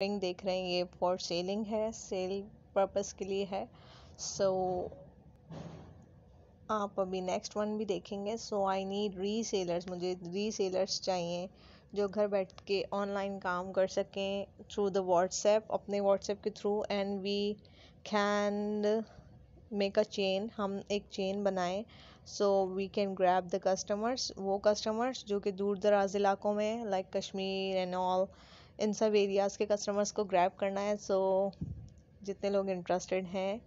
ring देख रहे हैं ये फॉर सेलिंग है सेल पर्पस के लिए है सो so, आप अभी नेक्स्ट वन भी देखेंगे सो आई नीड रीसेलर्स मुझे रीसेलर्स चाहिए जो घर बैठ के ऑनलाइन काम कर सकें थ्रू द व्हाट्सएप अपने व्हाट्सएप के through and we can make a chain हम एक चेन बनाएं so we can grab the customers वो कस्टमर्स जो कि दूर दराज इलाकों में लाइक कश्मीर एंड ऑल इन सब एरियाज़ के कस्टमर्स को ग्रैब करना है सो so, जितने लोग इंटरेस्टेड हैं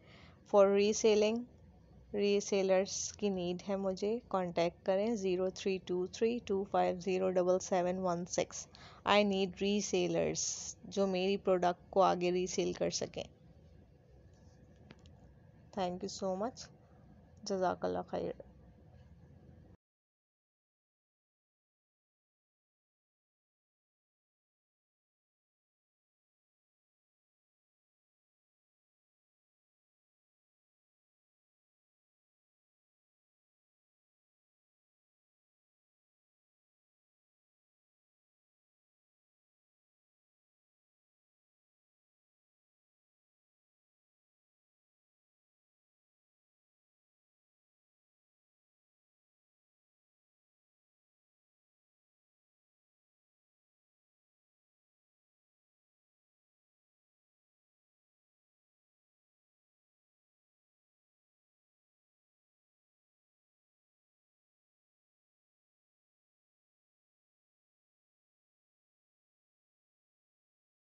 फॉर री सेलिंग की नीड है मुझे कांटेक्ट करें zero three two three two five zero double seven one six I need resellers जो मेरी प्रोडक्ट को आगे रीसेल कर सकें थैंक यू सो मच जजाकल्ला खैर